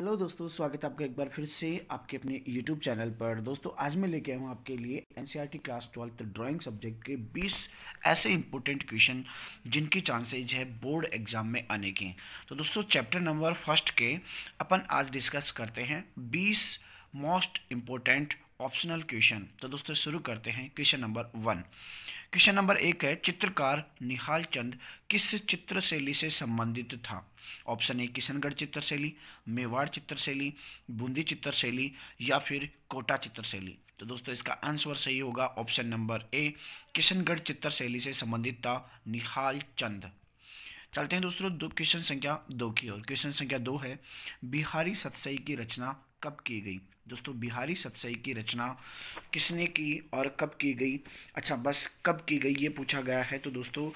hello दोस्तों स्वागत है आपका एक बार फिर से आपके अपने यूट्यूब चैनल पर दोस्तों आज मैं लेके आया हूँ आपके लिए an class twelfth drawing subject के 20 ऐसे इंपॉर्टेंट क्वेश्चन जिनकी चांसेज है बोर्ड एग्जाम में आने के तो दोस्तों चैप्टर नंबर फर्स्ट के अपन आज डिस्कस करते हैं बीस मोस्ट इम्पोर्टेंट ऑप्शनल क्वेश्चन तो दोस्तों शुरू करते हैं question number one question number एक है चित्रकार निहाल चंद किस चित्र शैली से संबंधित था ऑप्शन ए किशनगढ़ चित्र शैली मेवाड़ चित्र शैली बूंदी चित्र शैली या फिर कोटा चित्र शैली तो दोस्तों इसका आंसर सही होगा ऑप्शन नंबर ए किशनगढ़ चित्र शैली से संबंधित था निहाल चंद चलते हैं दोस्तों दो क्वेश्चन संख्या दो की ओर क्वेश्चन संख्या दो है बिहारी सतसई की रचना कब की गई दोस्तों बिहारी सतसई की रचना किसने की और कब की गई अच्छा बस कब की गई ये पूछा गया है तो दोस्तों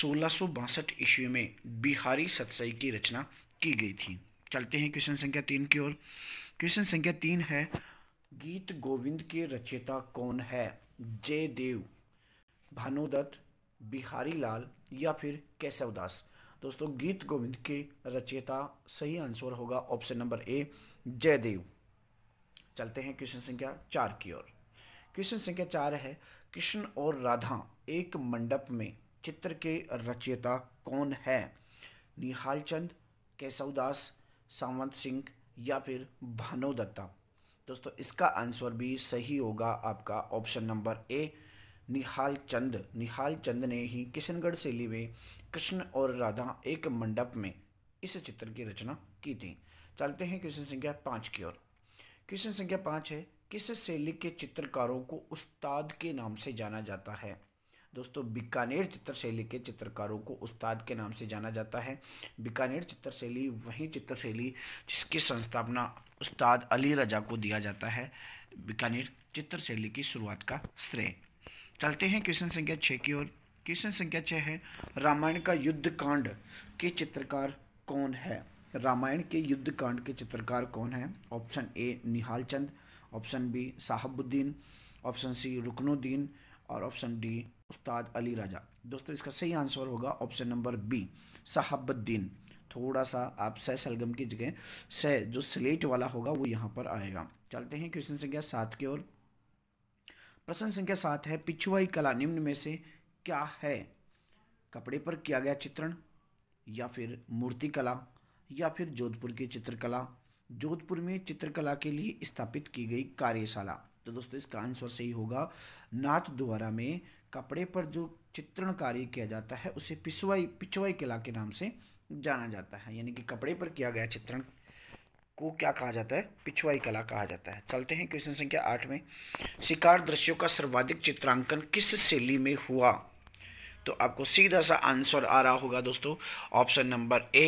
सोलह सौ बासठ ईस्वी में बिहारी सतसई की रचना की गई थी चलते हैं क्वेश्चन संख्या तीन की ओर क्वेश्चन संख्या तीन है गीत गोविंद के रचयिता कौन है जय देव भानुदत्त बिहारी लाल या फिर केशवदास दोस्तों गीत गोविंद के रचयिता सही आंसर होगा ऑप्शन नंबर ए जयदेव चलते हैं क्वेश्चन संख्या चार की ओर क्वेश्चन संख्या चार है कृष्ण और राधा एक मंडप में चित्र के रचयिता कौन है निहाल चंद केशवदास सावंत सिंह या फिर भानो दत्ता दोस्तों इसका आंसर भी सही होगा आपका ऑप्शन नंबर ए निहाल चंद निहाल चंद ने ही किशनगढ़ से लिए कृष्ण और राधा एक मंडप में इस चित्र की रचना की थी चलते हैं क्वेश्चन संख्या पाँच की ओर क्वेश्चन संख्या पाँच है किस शैली के चित्रकारों को उस्ताद के नाम से जाना जाता है दोस्तों बीकानेर चित्र शैली के चित्रकारों को उस्ताद के नाम से जाना जाता है बीकानेर चित्र शैली वही चित्र शैली जिसकी संस्थापना उस्ताद अली रजा को दिया जाता है बीकानेर चित्र शैली की शुरुआत का श्रेय चलते हैं क्वेश्चन संख्या छः की ओर क्वेश्चन संख्या छः है रामायण का युद्ध कांड के चित्रकार कौन है रामायण के युद्ध कांड के चित्रकार कौन है option A Nihal Chand option B Sahabuddin option C Rukanuddin और ऑप्शन डी उस्ताद अली राजा दोस्तों इसका सही आंसर होगा ऑप्शन नंबर बी साहबुद्दीन थोड़ा सा आप सह सलगम की जगह सह जो स्लेट वाला होगा वो यहाँ पर आएगा चलते हैं क्वेश्चन संख्या सात की ओर प्रश्न संख्या सात है पिछुआई कला निम्न में से क्या है कपड़े पर किया गया चित्रण या फिर मूर्ति कला या फिर जोधपुर की चित्रकला जोधपुर में चित्रकला के लिए स्थापित की गई कार्यशाला तो दोस्तों इसका आंसर सही होगा नाथ द्वारा में कपड़े पर जो चित्रण कार्य किया जाता है उसे पिछवाई पिछवाई कला के नाम से जाना जाता है यानी कि कपड़े पर किया गया चित्रण को क्या कहा जाता है पिछवाई कला कहा जाता है चलते हैं क्वेश्चन संख्या आठ में शिकार दृश्यों का सर्वाधिक चित्रांकन किस शैली में हुआ तो आपको सीधा सा आंसर आ रहा होगा दोस्तों ऑप्शन नंबर ए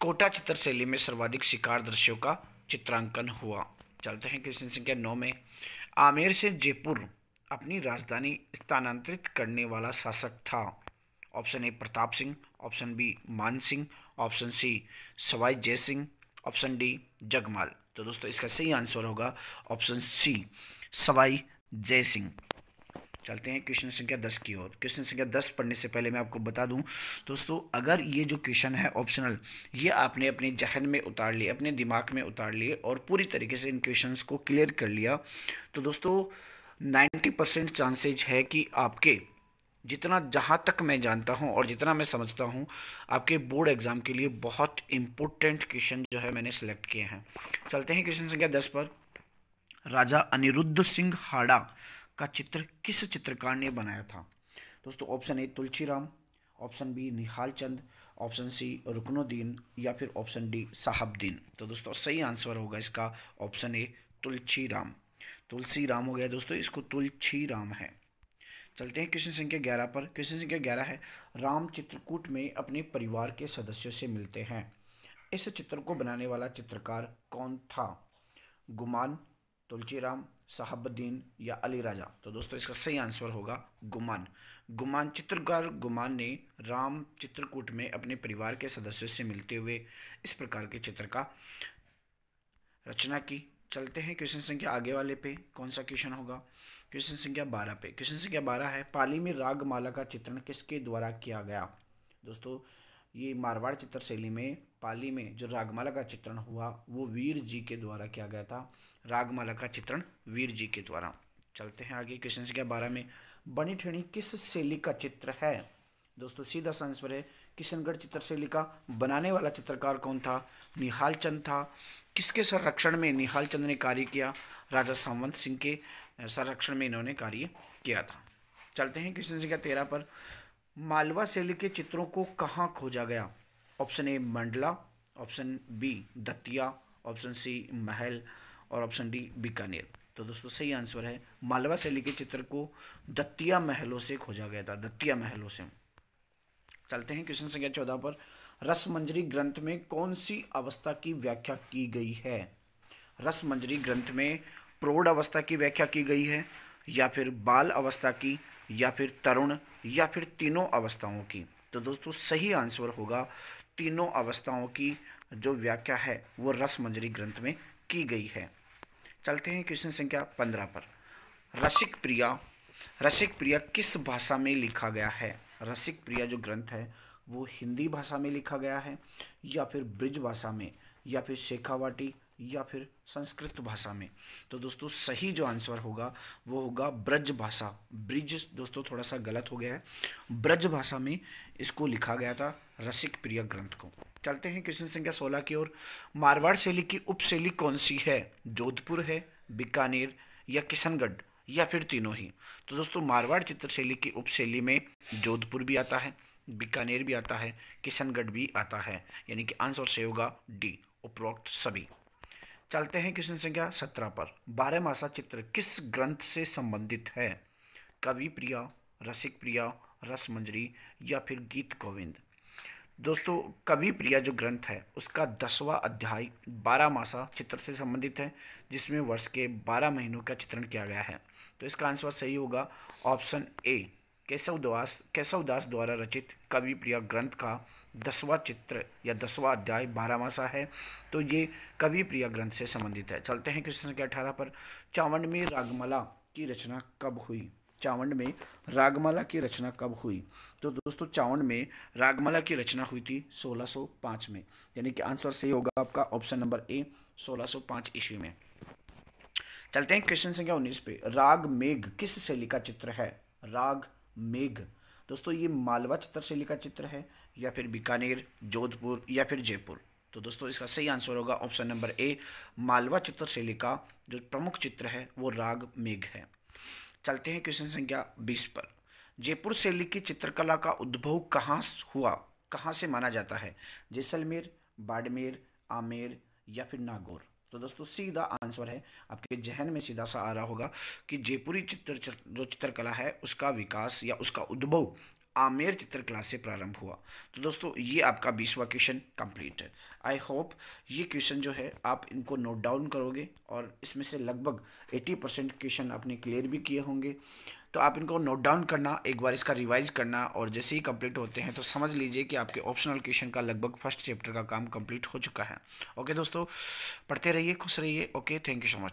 कोटा चित्रशैली में सर्वाधिक शिकार दृश्यों का चित्रांकन हुआ चलते हैं क्वेश्चन संख्या नौ में आमेर से जयपुर अपनी राजधानी स्थानांतरित करने वाला शासक था option A Pratap Singh option B Man Singh option C Sawai जय सिंह ऑप्शन डी जगमाल तो दोस्तों इसका सही आंसर होगा ऑप्शन सी सवाई जय सिंह चलते हैं क्वेश्चन संख्या दस की ओर क्वेश्चन संख्या दस पढ़ने से पहले मैं आपको बता दूं दोस्तों अगर ये जो क्वेश्चन है ऑप्शनल ये आपने अपने जहन में उतार लिए अपने दिमाग में उतार लिए और पूरी तरीके से इन क्वेश्चन को क्लियर कर लिया तो दोस्तों नाइन्टी परसेंट चांसेज है कि आपके जितना जहाँ तक मैं जानता हूँ और जितना मैं समझता हूँ आपके बोर्ड एग्ज़ाम के लिए बहुत इंपॉर्टेंट क्वेश्चन जो है मैंने सेलेक्ट किए हैं चलते हैं क्वेश्चन संख्या दस पर राजा अनिरुद्ध सिंह हाड़ा का चित्र किस चित्रकार ने बनाया था दोस्तों option A Tulsiram option B Nihal Chand option C Rukanuddin या फिर ऑप्शन डी साहबद्दीन तो दोस्तों सही आंसर होगा इसका ऑप्शन ए राम तुलसी राम हो गया दोस्तों इसको राम है चलते हैं क्वेश्चन संख्या ग्यारह पर क्वेश्चन संख्या ग्यारह है राम चित्रकूट में अपने परिवार के सदस्यों से मिलते हैं इस चित्र को बनाने वाला चित्रकार कौन था गुमान तुलसीराम साहबुद्दीन या अली राजा तो दोस्तों इसका सही आंसर होगा गुमान गुमान चित्रकार गुमान ने राम चित्रकूट में अपने परिवार के सदस्यों से मिलते हुए इस प्रकार के चित्र का रचना की चलते हैं क्वेश्चन संख्या आगे वाले पे कौन सा क्वेश्चन होगा क्वेश्चन संख्या बारह पे क्वेश्चन संख्या बारह है पाली में रागमाला का चित्रण किसके द्वारा किया गया दोस्तों ये मारवाड़ चित्र शैली में पाली में जो रागमाला का चित्रण हुआ वो वीर जी के द्वारा किया गया था रागमाला का चित्रण वीर जी के द्वारा चलते हैं आगे क्वेश्चन संख्या बारह में बनी ठेणी किस शैली का चित्र है दोस्तों सीधा आंसर है किशनगढ़ चित्र शैली का बनाने वाला चित्रकार कौन था निहाल चंद था किसके संरक्षण में निहाल चंद ने कार्य किया राजा सावंत सिंह के संरक्षण में इन्होंने कार्य किया था चलते हैं क्वेश्चन संख्या तेरह पर मालवा शैली के चित्रों को कहाँ खोजा गया option A Mandla option B Datia option C महल और ऑप्शन डी बीकानेर तो दोस्तों सही आंसर है मालवा शैली के चित्र को दतिया महलों से खोजा गया था दतिया महलों से चलते हैं क्वेश्चन संख्या चौदह पर रसमंजरी ग्रंथ में कौन सी अवस्था की व्याख्या की गई है रसमंजरी ग्रंथ में प्रौढ़ अवस्था की व्याख्या की गई है या फिर बाल अवस्था की या फिर तरुण या फिर तीनों अवस्थाओं की तो दोस्तों सही आंसर होगा तीनों अवस्थाओं की जो व्याख्या है वो रसमंजरी ग्रंथ में की गई है चलते हैं क्वेश्चन संख्या पंद्रह पर रसिक प्रिया रसिक प्रिया किस भाषा में लिखा गया है रसिक प्रिया जो ग्रंथ है वो हिंदी भाषा में लिखा गया है या फिर ब्रिज भाषा में या फिर शेखावाटी या फिर संस्कृत भाषा में तो दोस्तों सही जो आंसर होगा वो होगा ब्रज भाषा ब्रिज दोस्तों थोड़ा सा गलत हो गया है ब्रज भाषा में इसको लिखा गया था रसिक प्रिय ग्रंथ को चलते हैं क्वेश्चन संख्या सोलह की ओर मारवाड़ शैली की उप शैली कौन सी है जोधपुर है बीकानेर या किशनगढ़ या फिर तीनों ही तो दोस्तों मारवाड़ चित्रशैली की उपशैली में जोधपुर भी आता है बीकानेर भी आता है किशनगढ़ भी आता है यानी कि आंसर से होगा डी उपरोक्त सभी चलते हैं क्वेश्चन संख्या सत्रह पर बारह मासा चित्र किस ग्रंथ से संबंधित है कवि प्रिया रसिक प्रिया रसमंजरी या फिर गीत गोविंद दोस्तों कवि प्रिया जो ग्रंथ है उसका दसवां अध्याय बारह मासा चित्र से संबंधित है जिसमें वर्ष के बारह महीनों का चित्रण किया गया है तो इसका आंसर सही होगा ऑप्शन ए केशव दास केशव दास द्वारा रचित कवि प्रिया ग्रंथ का दसवां चित्र या दसवां अध्याय बारह मासा है तो ये कवि प्रिया ग्रंथ से संबंधित है चलते हैं क्वेश्चन संख्या अठारह पर चावंड में रागमला की रचना कब हुई चावंड में रागमाला की रचना कब हुई तो दोस्तों चावंड में रागमाला की रचना हुई थी 1605 में यानी कि आंसर सही होगा आपका ऑप्शन नंबर ए 1605 ईस्वी में चलते हैं क्वेश्चन संख्या उन्नीस पे राग मेघ किस शैली का चित्र है राग मेघ दोस्तों ये मालवा चित्र शैली का चित्र है या फिर बीकानेर जोधपुर या फिर जयपुर तो दोस्तों इसका सही आंसर होगा ऑप्शन नंबर ए मालवा चित्र शैली का जो प्रमुख चित्र है वो राग मेघ है चलते हैं क्वेश्चन संख्या बीस पर जयपुर शैली की चित्रकला का उद्भव कहाँ हुआ कहाँ से माना जाता है जैसलमेर बाड़मेर आमेर या फिर नागौर तो दोस्तों सीधा आंसर है आपके जहन में सीधा सा आ रहा होगा कि जयपुरी चित्र जो चित्रकला है उसका विकास या उसका उद्भव आमेर चित्र क्लास से प्रारंभ हुआ तो दोस्तों ये आपका बीसवा क्वेश्चन कंप्लीट है आई होप ये क्वेश्चन जो है आप इनको नोट डाउन करोगे और इसमें से लगभग 80 परसेंट क्वेश्चन आपने क्लियर भी किए होंगे तो आप इनको नोट डाउन करना एक बार इसका रिवाइज करना और जैसे ही कंप्लीट होते हैं तो समझ लीजिए कि आपके ऑप्शनल क्वेश्चन का लगभग फर्स्ट चैप्टर का काम कंप्लीट हो चुका है ओके दोस्तों पढ़ते रहिए खुश रहिए okay thank you so much